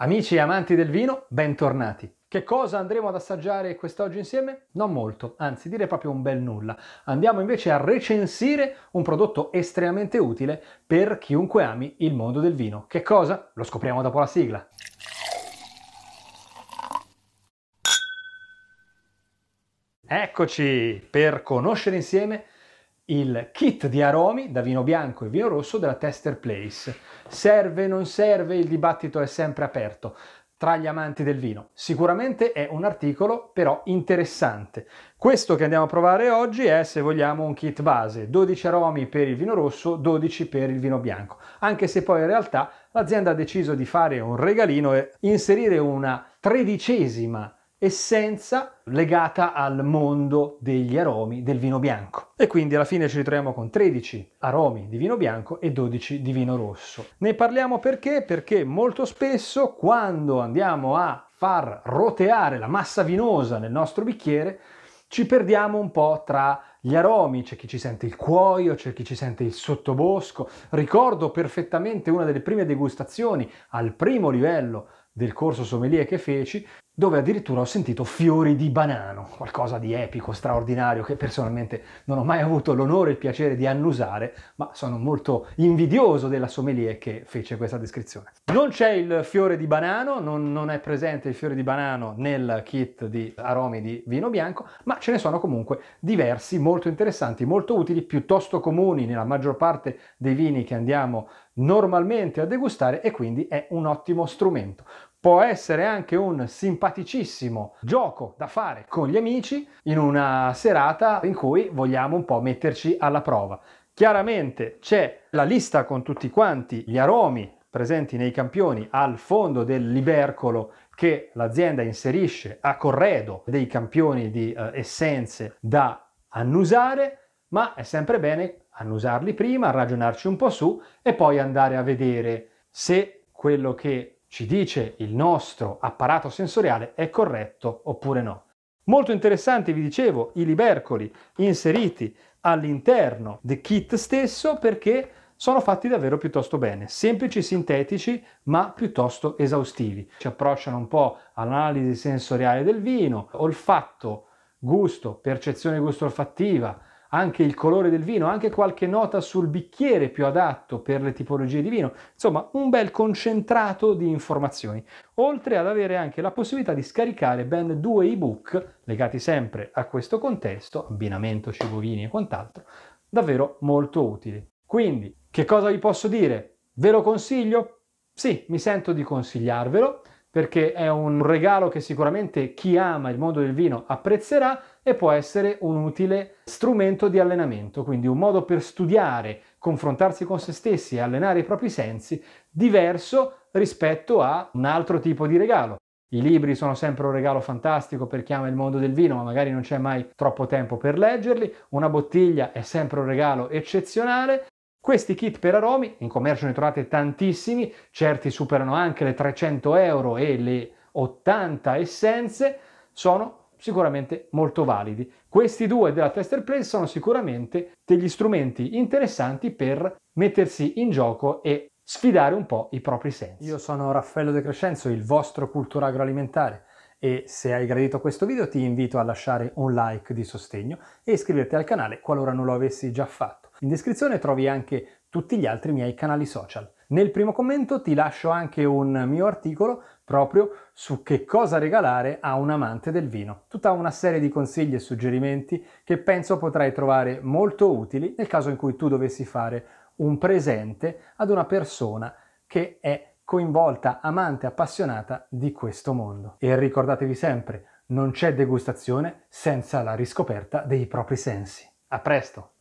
Amici e amanti del vino, bentornati. Che cosa andremo ad assaggiare quest'oggi insieme? Non molto, anzi dire proprio un bel nulla. Andiamo invece a recensire un prodotto estremamente utile per chiunque ami il mondo del vino. Che cosa? Lo scopriamo dopo la sigla. Eccoci per conoscere insieme il kit di aromi da vino bianco e vino rosso della Tester Place. Serve, non serve, il dibattito è sempre aperto tra gli amanti del vino. Sicuramente è un articolo però interessante. Questo che andiamo a provare oggi è, se vogliamo, un kit base, 12 aromi per il vino rosso, 12 per il vino bianco, anche se poi in realtà l'azienda ha deciso di fare un regalino e inserire una tredicesima essenza legata al mondo degli aromi del vino bianco. E quindi alla fine ci ritroviamo con 13 aromi di vino bianco e 12 di vino rosso. Ne parliamo perché? Perché molto spesso quando andiamo a far roteare la massa vinosa nel nostro bicchiere ci perdiamo un po' tra gli aromi, c'è chi ci sente il cuoio, c'è chi ci sente il sottobosco. Ricordo perfettamente una delle prime degustazioni al primo livello del corso sommelier che feci, dove addirittura ho sentito fiori di banano, qualcosa di epico, straordinario, che personalmente non ho mai avuto l'onore e il piacere di annusare, ma sono molto invidioso della sommelier che fece questa descrizione. Non c'è il fiore di banano, non, non è presente il fiore di banano nel kit di aromi di vino bianco, ma ce ne sono comunque diversi, molto interessanti, molto utili, piuttosto comuni nella maggior parte dei vini che andiamo normalmente a degustare e quindi è un ottimo strumento può essere anche un simpaticissimo gioco da fare con gli amici in una serata in cui vogliamo un po' metterci alla prova. Chiaramente c'è la lista con tutti quanti gli aromi presenti nei campioni al fondo del libercolo che l'azienda inserisce a corredo dei campioni di eh, essenze da annusare, ma è sempre bene annusarli prima, ragionarci un po' su e poi andare a vedere se quello che ci dice il nostro apparato sensoriale è corretto oppure no. Molto interessanti, vi dicevo, i libercoli inseriti all'interno del kit stesso perché sono fatti davvero piuttosto bene, semplici, sintetici, ma piuttosto esaustivi. Ci approcciano un po' all'analisi sensoriale del vino, olfatto, gusto, percezione gusto-olfattiva, anche il colore del vino, anche qualche nota sul bicchiere più adatto per le tipologie di vino, insomma un bel concentrato di informazioni, oltre ad avere anche la possibilità di scaricare ben due ebook legati sempre a questo contesto, abbinamento scivovini e quant'altro, davvero molto utili. Quindi, che cosa vi posso dire? Ve lo consiglio? Sì, mi sento di consigliarvelo perché è un regalo che sicuramente chi ama il mondo del vino apprezzerà e può essere un utile strumento di allenamento, quindi un modo per studiare, confrontarsi con se stessi e allenare i propri sensi diverso rispetto a un altro tipo di regalo. I libri sono sempre un regalo fantastico per chi ama il mondo del vino, ma magari non c'è mai troppo tempo per leggerli. Una bottiglia è sempre un regalo eccezionale questi kit per aromi, in commercio ne trovate tantissimi, certi superano anche le 300 euro e le 80 essenze, sono sicuramente molto validi. Questi due della Tester Place sono sicuramente degli strumenti interessanti per mettersi in gioco e sfidare un po' i propri sensi. Io sono Raffaello De Crescenzo, il vostro cultura agroalimentare e se hai gradito questo video ti invito a lasciare un like di sostegno e iscriverti al canale qualora non lo avessi già fatto. In descrizione trovi anche tutti gli altri miei canali social. Nel primo commento ti lascio anche un mio articolo proprio su che cosa regalare a un amante del vino. Tutta una serie di consigli e suggerimenti che penso potrai trovare molto utili nel caso in cui tu dovessi fare un presente ad una persona che è coinvolta, amante, appassionata di questo mondo. E ricordatevi sempre, non c'è degustazione senza la riscoperta dei propri sensi. A presto!